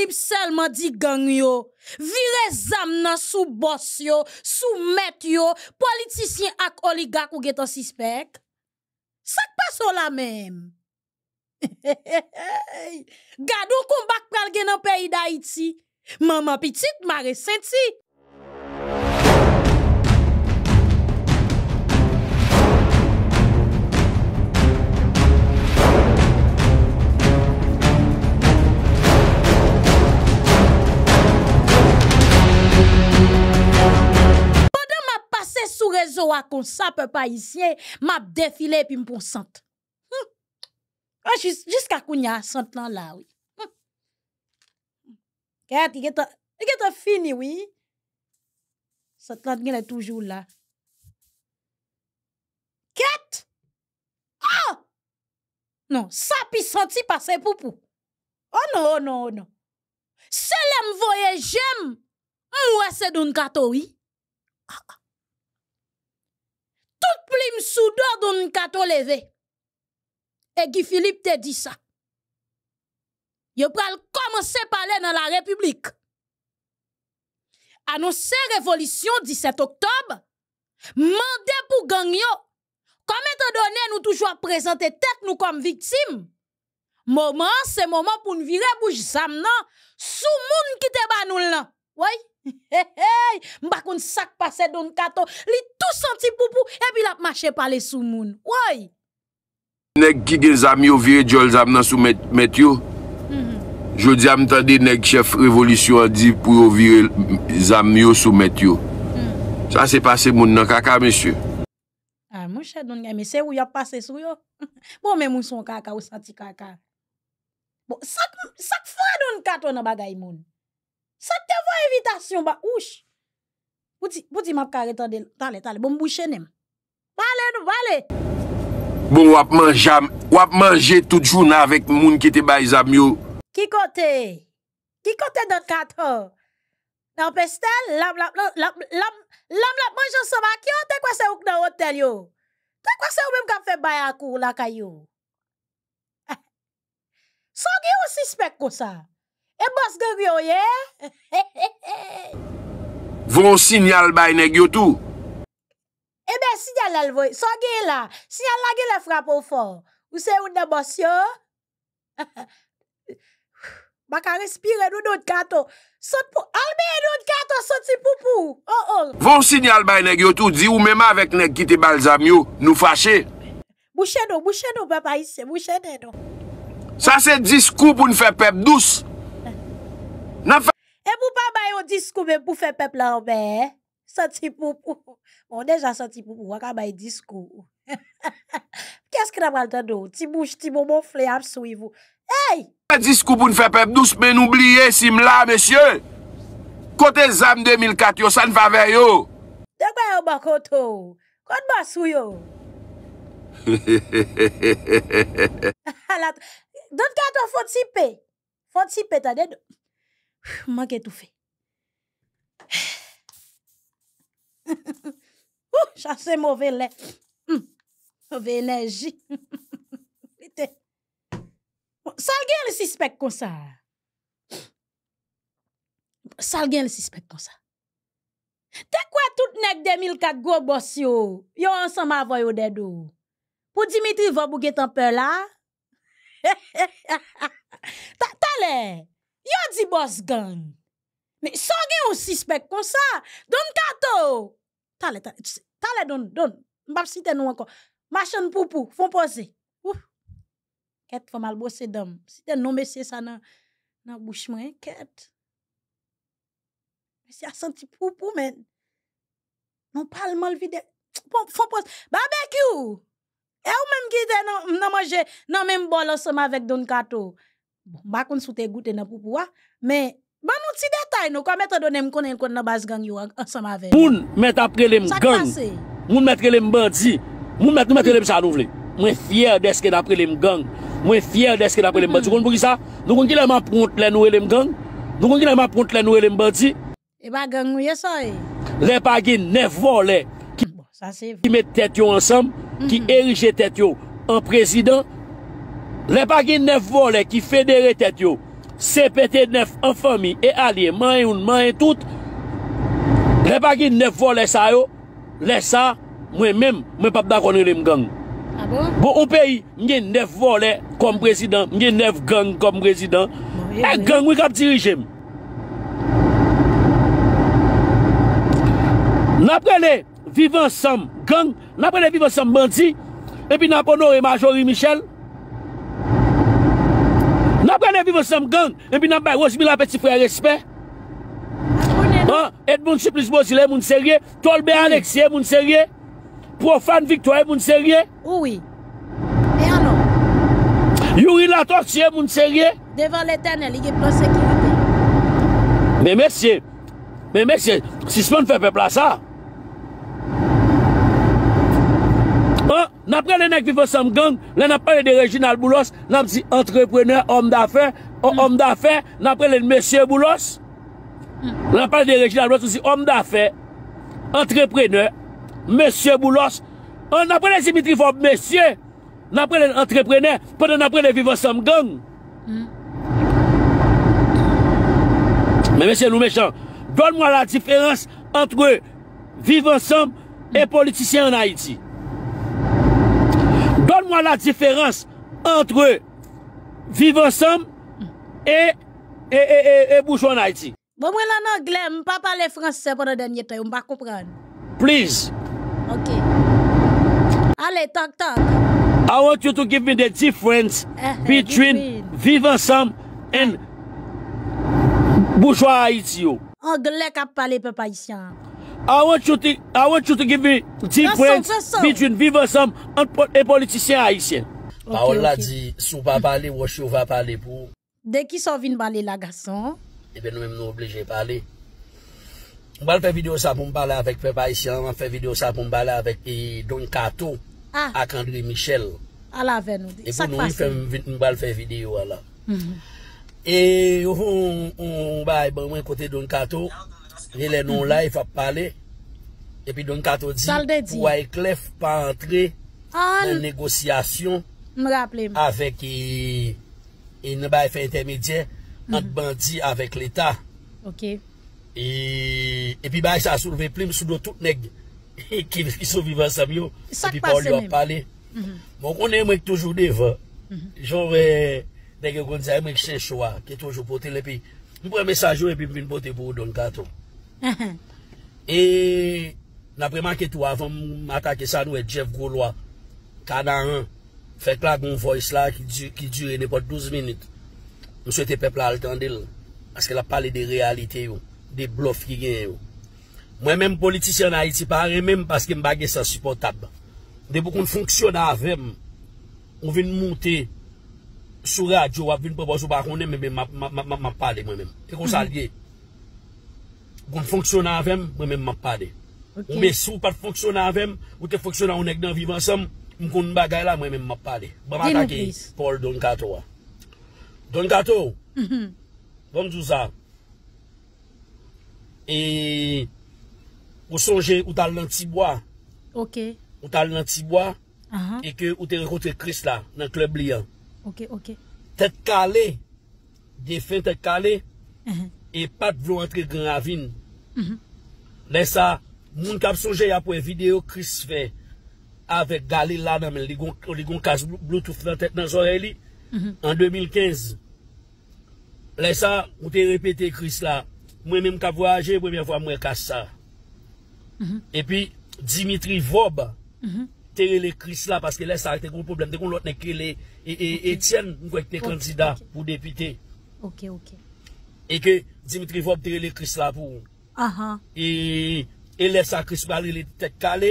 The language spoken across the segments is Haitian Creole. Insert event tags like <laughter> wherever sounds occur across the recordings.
Sip selman di gang yo, vire zam nan soubos yo, soumet yo, politisyen ak oligak ou getan sispek. Sak pa sou la <laughs> menm. Gadoun kon bak pral gen an peyi da iti, mama pitit ma resenti. réseau à comme ça, peuple haïtien, m'a défilé puis me consente. Hum. Ah, jusqu'à Kounia, sentant là, oui. Hum. Regarde, il est fini, oui. Sentant, il est toujours là. Quête! Ah! Non, ça puis senti passe poupou Oh non, oh non, oh non. Se lem voye j'aime mwen se doun kato, oui. ah. ah tout plim sous dos d'un levé. Et Guy Philippe te dit ça. Yo pral commencer parler dans la République. Annoncer révolution 17 octobre, mandé pour gagner. Comme étant donné nous toujours présenter tête nous comme victimes. Moment c'est moment pour nous virer bouche zam nan sous moun qui te nous là. Oui. Mbakoun sak pase don kato Li tou santi pupu E bi la mache pale sou moun Oye Nèk ki gen zami ou vire jol zami nan sou met yo mhm. Jodi am tade nèk chef Revolutyon di pou ou vire Zami yo sou met yo mhm. Sa se pase moun nan kaka mèsyou ah, Mwen chè don nge Mwen se ou yap pase sou yo <laughs> bon, Mwen mwen son kaka ou santi kaka bon, Sak fwa don kato Nan bagay moun Sa te vo evitasyon ba, ouch. Pouti map kare tanle, tanle, tanle. Bon mbouche nem. Vale nou, vale. Bon wap manje, wap manje tout joun avèk moun ki te bay zam yo. Ki kote? Ki kote dot kat ho? Lampestel, lamp, lamp, lamp, lamp, lamp, lamp manje sou bak yo, te kwa se ouk nan hotel yo. Te kwa se oumèm kap fè bay akou la kay yo. Son ki ou si spek kon sa? E mbos ge ryon ye? <laughs> Vons sinyal bay neg yo tou? Ebe, sinyal el voy. Son gen la. Sinyal la gen le fra pou for. Ou se un de mbos yo? Mbaka <laughs> respire nou nou de kato. Alme nou de kato soti poupou. Oh, oh. Vons sinyal bay neg yo tou? Di ou mbema avek neg kiti balsam yo? Nou fache? Mbouche nou, mbouche nou, beba isse. Mbouche nou. Sa se diskou pou nfe pep douce. E mou pa bay yon diskou men pou fepep lan mè? Eh? Soti poupou. O, bon, deja soti poupou, wak a bay diskou. <laughs> Kè skra mal tan nou? Ti mouj, ti mou moun bon fle ap sou yon. Ey! Diskou pou n fepep, dous men oubliye sim la, mesyè. Kote zam 2004 yon, san favey yon. Dè kwa yon mwa koto? Kote mwa sou yon? <laughs> <laughs> Don kato fote sipe? Fote sipe tan den? Mank etoufe. Chase mou vele. Mou vele, jy. Salgen li si spek kon sa. Salgen li si spek kon sa. Te kwa tout nek 2004 go bos yo? Yo ansan ma voyo dedo. Po Dimitri va bouge tanpe la? Ta le! yo di boz gan, sa gen ou sispek kon sa, don kato, tale, tale, tale don, don, mbap siten nou ankon, machan poupou, fon pose, ouf, ket fom albose dam, siten nou mesye sa nan, nan bouchman, ket, mesye a senti poupou men, non pal mal vide, fon pose, barbecue, e ou men gite nan manje, nan men bol osoma vek don kato, ouf, Bon, Bakoun soute goute nan poupouwa Men, ban moun ti detay nou Kwa metodo nem konen kon nan bas gang yo ansama ve Poun met apre lem gang Moun metre lem bandzi Moun metre lem sa nou vle Mwen fyer deske dapre lem gang Mwen fyer deske dapre lem bandzi Konn pou ki sa, nou konn ki lèman pront lè nou e lem gang Nou konn ki lèman pront lè nou e lem bandzi E ba gang ou ye soy e? Lèpa gen ne volè bon, Ki met tèt yo ansam Ki mm-hmm. erije tèt yo An prezident Lepa gen nef vole ki federe tet yo, CPT nef an fami e alye, man yon, man yon tout, lepa gen nef vole sa yo, le sa, mwen mem, mwen pap da konye lem gang. Ah bon? Bo ou peyi, mwen gen nef vole kom prezident, mwen gen nef gang kom prezident, bon, e gang wik ap dirijem. Naprele, vivan sam gang, naprele vivan sam bandi, epi naponore majori michel, E binan bay ros mi la peti fwe respe E dboun sipis bozile moun serye Tolbe alek siye moun serye Profan victoye moun serye oh Ouwi E anon Youri la torsi siye moun serye Devan letan el ige plos e kivate Me mersye Me mersye Si seman fwe pe plasa N aprele nèk vivosam gang, lè n aprele de Reginald Boulos, n aprele de entreprenè, om d'afer, om oh, hmm. d'afer, n aprele de M. Boulos. Hmm. N aprele de Reginald Boulos, n aprele de M. Boulos, entreprenè, M. Boulos. N aprele de Dimitri Fob, M.! N aprele de entreprenè, pou de n aprele de vivosam gang. Mè M. Noumechang, don mwa la diferans entre vivosam e hmm. politisyen an Haiti. Mwa la diferans entre Vivansam e Bouchouan Haïti. Bon mwen la nan glem, mpa pale franse pwede denye to, mpa koupren. Please. Ok. Ale, tok tok. I want you to give me the difference eh, eh, between Vivansam and Bouchouan Haïti yo. Angle kap pale pe païsyan an. I want you to give me 10 points between vivosome and politisyen ayisyen. Pa ou la di sou pa pale, wosho va pale pou. Dek ki sou vin pale la gason. Ebe nou men m nou obleje pale. Mbal fe video sa pou m pale avek pepa ayisyen. Mban fe video sa pou m pale avek eh, Don Kato akandri ah. Michel. A la ven nou de. Ebe nou mbal fe video ala. E ou mba ebe mwen kote Don Kato. A la ven nou de. E le nou mhm. la, e fap pale. E pi Don Kato di. Salde di. Wai Klef pa antre nan negosyasyon. Mga plem. Avèk e, e ne bay fè intermedyen. Mhm. Ante bandi avèk l'Etat. Ok. E pi bay sa souve plim. Soudo tout neg. <laughs> Ki souvi vè Samyo. Sak pa senem. E pi pa ou lè wap pale. Mwen mhm. bon, konen mwenk toujou dev. Jor e... Dèkè konen zè mwenk chè choua. Kè toujou pote le pi. Mwen mwen mè sajou e pi mwen pote pou Don Kato. <laughs> E Napreman ketou avon Atake san ou e Jeff Gouloa Kada an Fek la goun voice la ki dure nepo 12 minute M sou ete pepla altan del Aske la pale de realite yo De bluff ki gen yo Mwen men politisyen a iti pare Mwen men paske m bagye sa supportab De pou kon fonksyon avem On ven moute Sou radio Mwen pale mwen men E kon salge mhm. Goun foksyonan avèm, mwen mè mè mè pade. Ou mè sou pat foksyonan avèm, ou te foksyonan ou nèk nan vivansèm, mwen mè mè mè mè mè pade. Mwen mè takè, Paul Donkato. Donkato, vam mm-hmm. zouza. Bon e... Ou sonje, ou tal nan tibwa. Ou tal nan tibwa. E ke ou te rekote kris la, nan kleb li ya. Tet kale, defen tet kale, e pat vlo entre gran avin. Mhm. Lè sa, moun kap sonje ya pou e video Chris fe Avek Galile la nan men O ligon kas Bluetooth nan zore li An mhm. 2015 Lè sa, ou te repete Chris la Mwen men mkap voyaje, mwen mwen vwa mwen kas sa mhm. E pi Dimitri Vob Tere le Chris la Paske lè sa akte grou problem Dekon lot ne krele etienne Mwen kwek te kandida pou depite Ok, ok E ke Dimitri Vob tere le Chris la pou ou E, e le sakris bali li tek kale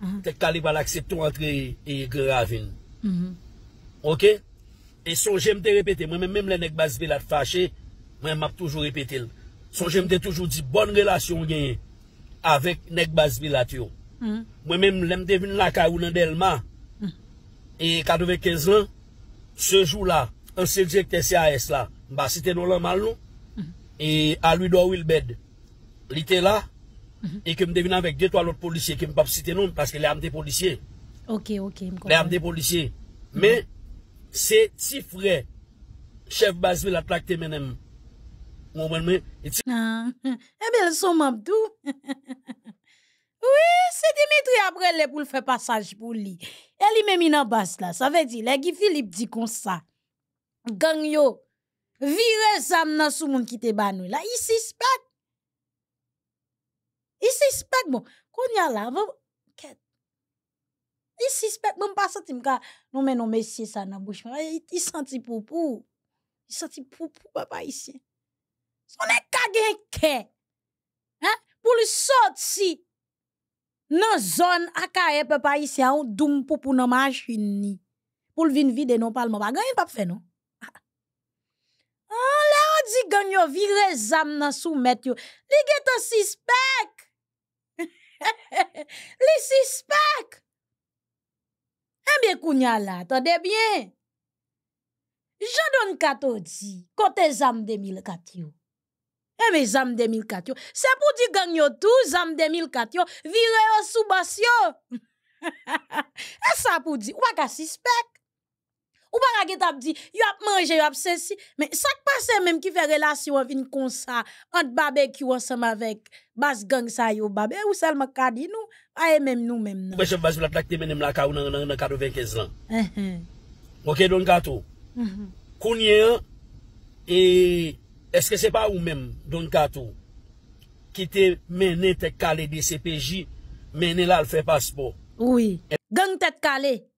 mhm. Tek kale wala aksepton Antre e gravin mhm. Ok E son jemte repete Mwen men menm le nekbaz vilat fache Mwen map toujou repete Son jemte toujou di bon relasyon gen Avèk nekbaz vilat yo mhm. Mwen menm lem devin la karounan del ma E kadove kez lan Sejou la Ansevje kte si as la Basite nolan mal nou E alu do ou il bede Li te la, e kem devina vek de to alot polisye, kem pap sitenon, paske le amde polisye. Ok, ok, mkon. Le amde polisye. Me, se ti fre, chef bas mi la trakte menem. Mwen men, e ti... Ha, ah, <laughs> e bel son mabdou. <laughs> Oui, se Dimitri apre le pou lfe pasaj pou li. E li men mi nan bas la, sa ve di, le ki Filip di kon sa. Ganyo, vire zam nan sou moun ki te banou. La, i sispat. Il suspecte bon, Quand la, a ket. il suspecte bon pas senti mga, non mais non messieurs ça nan bouche. Il senti pou pou. il senti pou pou, papa, Son Sonen en ke. Hein? pour le sorti dans zone akaye, papa, isi, an doum pou pou nan pour ni. Pou li vin vide non pas pas papa, pap fe non. <laughs> on le an di ganyo vire zam nan sou yo. Li get suspect He he he, li sispek. E eh be kounya la, to debyen. Jodon kato di, kote zam 2004. E be zam 2004, se pou di ganyo tou zam 2004, vire yo sou basyo. He he he, e sa pou di, waka sispek. Ou ba raget ap di, yo ap manje, yo ap sensi. Men, sak pase menm ki fe relasyon vin konsa ant babè ki wansam avèk bas gang sa yo babè. Ou sel makadi nou, aè e menm nou menm nan. Mwenche bas blat lakte menm la ka ou nan nan nan katou venkez lan. Ok, don Katou. Mhm. Kounye an, e eske se pa ou menm, don Katou, ki te menne tek kale de CPJ, menne la l fe paspo. Oui, gang tek kale.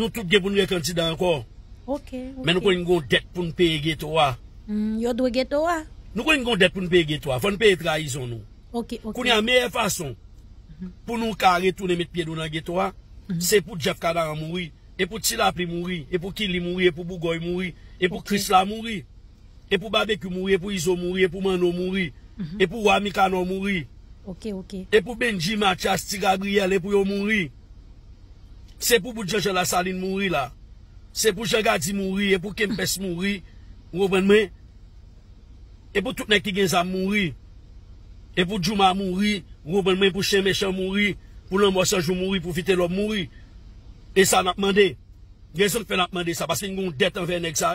Nou tout gen pou nou rekantida an kon. Ok, ok. Men nou kon yon goun det pou nou peye ge towa. Yon dwe ge towa? Nou kon yon goun det pou nou peye ge towa. Fon peye traizon nou. Ok, ok. Koun yon meye fason pou nou kare toune met piedou nan ge towa. Se pou Jeff Kadara mouri. E pou Tilapli mouri. E pou Kili mouri. E pou Bougoy mouri. E pou Krisla mouri. E pou Babeku mouri. E pou Izo mouri. E pou Mano mouri. E pou Wamika no mouri. Ok, ok. E pou Benji Matya Stigabriel e pou yo mouri. Se pou pou Djeje la saline mouri la, se pou Djege a di mouri, e pou kempes mouri, rouben men, e pou tout nek ki genza mouri, e pou Djouma mouri, rouben men pou chen mechan mouri, pou lèm wosanjou mouri, pou fite lò mouri, e sa nan pman de, gen son fè nan pman de sa, paske yon det an ven nek sa.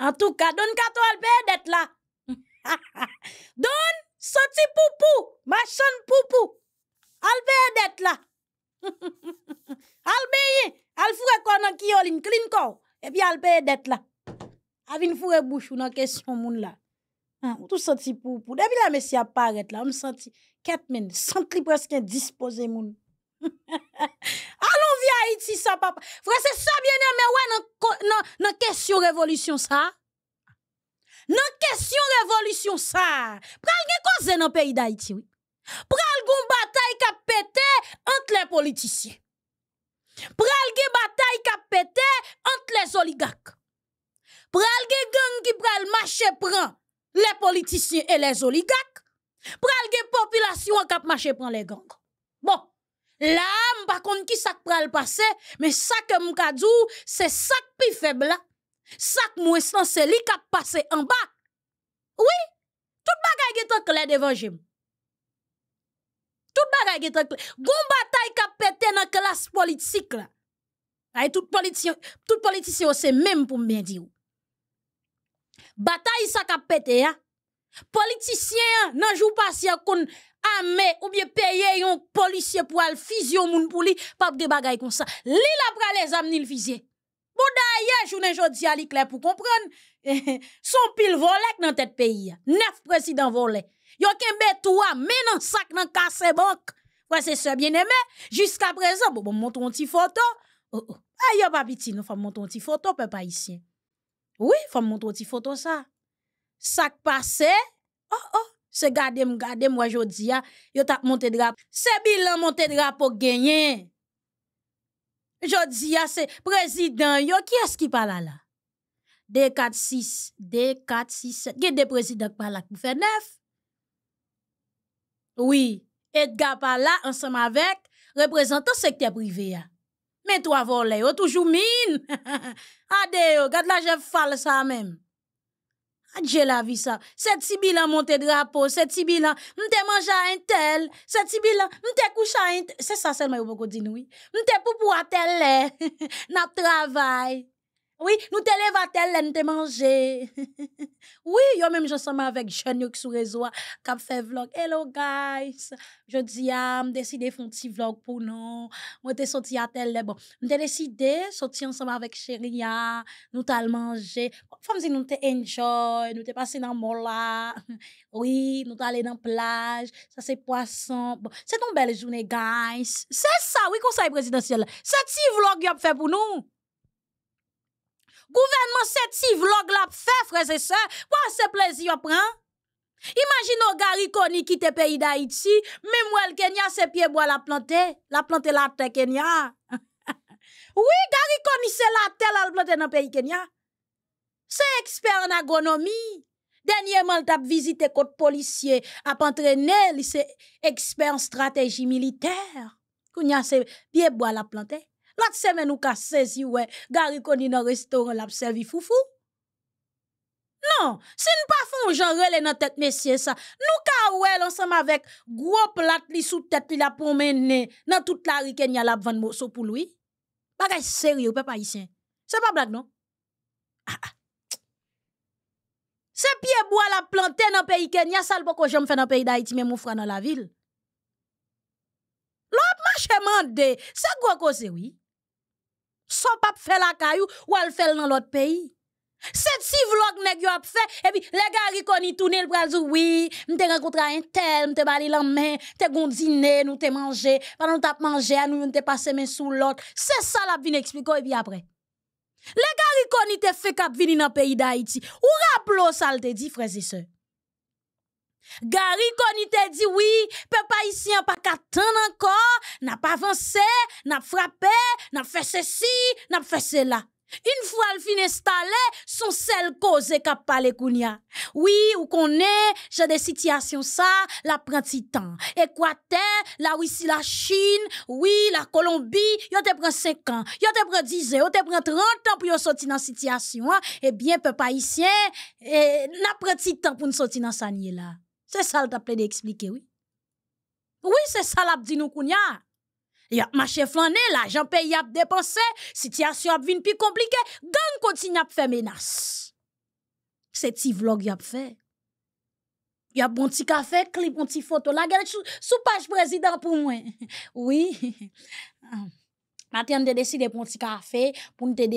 An tou ka, don kato albe det la. <laughs> Don, soti poupou, ma chan poupou, albe det la. Albe, <laughs> qui y clean et puis elle paye dette là a vin foure bouche ou la question moun là ou tout senti pou pou depuis la messie apparaît là on senti 4 minutes, senti presque indisposé. moun allons <laughs> vie haiti ça papa frère c'est ça bien aimé ouais dans nan question révolution ça nan question révolution ça pral gen dans le pays d'haïti oui pral gon bataille a pété entre les politiciens Pral gen bataille kap pété entre les oligarques. Pral gen gang ki pral mache prend les politiciens et les oligarques. Pral gen population kap mache prend les gang. Bon, la m pa ki sak pral mais sac que m kadzou, c'est sak pi faible. Sak moins sensé li kap passé en bas. Oui, tout bagay gen tan clair devant jem tout bagay qui tan Gon bataille qui pété nan klas politik la. Ay, tout politisyen, tout politicien, ou se pour pou dire di ou. bataille sa ka pete ya. Politicien, nan jou si ya kon ame ou bien payé yon policier pou al fizyon moun pou li pap de bagay kon sa. Li la pra les am le fizye. Bouda ye, jounen jodi a li kler pou kompran. <laughs> Son pil volek nan tête pays. ya. Nef volek. Yo kembe toa, menan sak nan kase bok. Ouais, c'est ça, bien-aimé. Jusqu'à présent, bon, bon, un une photo. Oh, oh. Ah, yo, papiti, nous faut un une photo, papa ici. Oui, faut montrer une photo, ça. Ça passé. Oh, oh. Se gade m gade moi, jodi, ya, yo tap monte drapeau. Se bilan monte drapeau genyen. Jodi ya se président. yo, est-ce qui parle là D4-6, D4-6, gen de président là, pou fe 9. Oui, Edgar là, ensemble avec représentant secteur privé. Mais toi, volé, ou oh, toujours mine. <laughs> Ade regarde, oh, garde la jeff fal ça même. Adje la vie ça. Cette a bilan monte drapeau, cette si bilan, m'te mangé un tel, cette si bilan, m'te couché un tel. C'est ça seulement ou beaucoup dit oui. M'te pou pou à tel, <laughs> n'a travail. Oui, nous te lève à tel, nous te manger. <laughs> oui, yo même j'ensemble avec jeune sur qui sous réseau qui fait vlog. Hello guys. Je dis à ah, me décider un petit vlog pour nous. On était sorti à tel bon. Nous t'ai décidé sortir ensemble avec chéria, ah, <laughs> nous t'allons manger. Femme si nous en enjoy, nous t'ai passé dans mall oui, nous t'allé dans plage, ça c'est poisson. Bon, c'est une belle journée guys. C'est ça, oui conseil présidentiel. C'est petit vlog y a fait pour nous. Gouvenman set si vlog la pfe, freze se, wans se plezi yo pran? Imagino gari koni kite peyi da iti, me mwen kenya se piebo la plante, la plante la te kenya. <laughs> Oui, gari koni se la te la plante nan peyi kenya. Se eksper an agonomi, denye man tap vizite kote polisye ap antrene li se eksper an strateji militer, konya se piebo la plante. Lote semen nou ka sezi we, gari koni nan restoran lap servifoufou. Non, se nou pa fon jan rele nan tet mesye sa, nou ka we lansam avek gwo plat li soute tet li la pomen ne nan tout la riken ya lap van moso pou loui. Bagay seri ou pe pa isen. Se pa blag non? Se pie bo la planten nan peyiken, ya sal poko jom fe nan peyida iti men mou fra nan la vil. Lote manche mande, se gwo ko seri. Son pap faire la caillou ou al fèl dans l'autre pays. Set si vlog nèg yo ap fè, et puis les gars riconi tourner le bras oui, m'te rencontré un tel, m'te balé la main, t'es gondiné, nous t'es mangé, pendant t'as mangé, nous t'es passé main sous l'autre. C'est ça la vin expliquer et puis après. Les gars riconi t'es fait cap venir dans pays d'Haïti. Ou rappelons ça le dit frères et sœurs. Gary Koni te dit oui, peuple haïtien pas qu'attendre encore n'a pas avancé, n'a frappé, n'a fait ceci, n'a fait cela. Une fois le fin installé, son seul cause qu'a parlé Kounia. Oui, ou qu'on est, j'ai des situations ça, la temps. Équateur, la Russie, la Chine, oui, la Colombie, y'a te prend 5 ans, yo te prend 10 ans, yo te prend 30 ans pour sortir dans la situation, hein. Eh bien, peuple haïtien, eh, n'a prend temps pour nous sortir dans ça là. C'est ça le appelé d'expliquer, oui. Oui, c'est ça l'a dit nous Kounia y a Ya mache flanè, y paye yap situation situation a vin plus compliquée. gang continue à faire menace. c'est ti vlog y a fait. y a bon petit café, clip, bon ti photo, la gueule sou, page président pour moi. <laughs> Oui. <laughs> Maintenant, de deside bon ti kafe, pou nte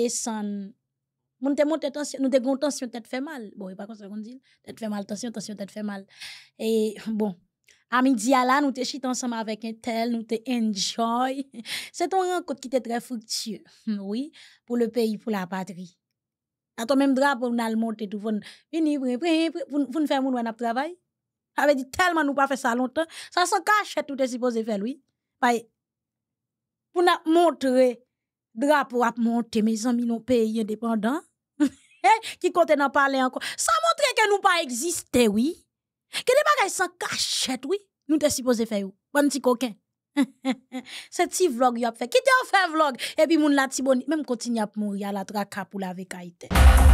pour nous te monte tension, nous te gon tension, tête fait mal. Bon, il pas contre, ça qu'on dit, tête fait mal, tension, tension, tête fait mal. Et bon, à midi à la, nous te chit ensemble avec un tel, nous te enjoy. <laughs> C'est une rencontre qui était très fructueux, <laughs> oui, pour le pays, pour la patrie. À ton même drapeau, nous allons monter tout, pour nous faire mon travail. Avait dit tellement nous pas fait ça longtemps, ça se cache tout est supposé faire, oui. Pour nous montrer drapeau à monter, mes amis, nos pays indépendants, <laughs> qui comptent en parler encore. Ça montre que nous pas existé, oui. Kede bagay san, ka chet wii, nou te sipoze fe yu, ban ti koken. <laughs> Se ti vlog yop fe, ki te ofe vlog, epi moun la ti boni, menm konti nyap moun yaladra kap ou la ve ka ite.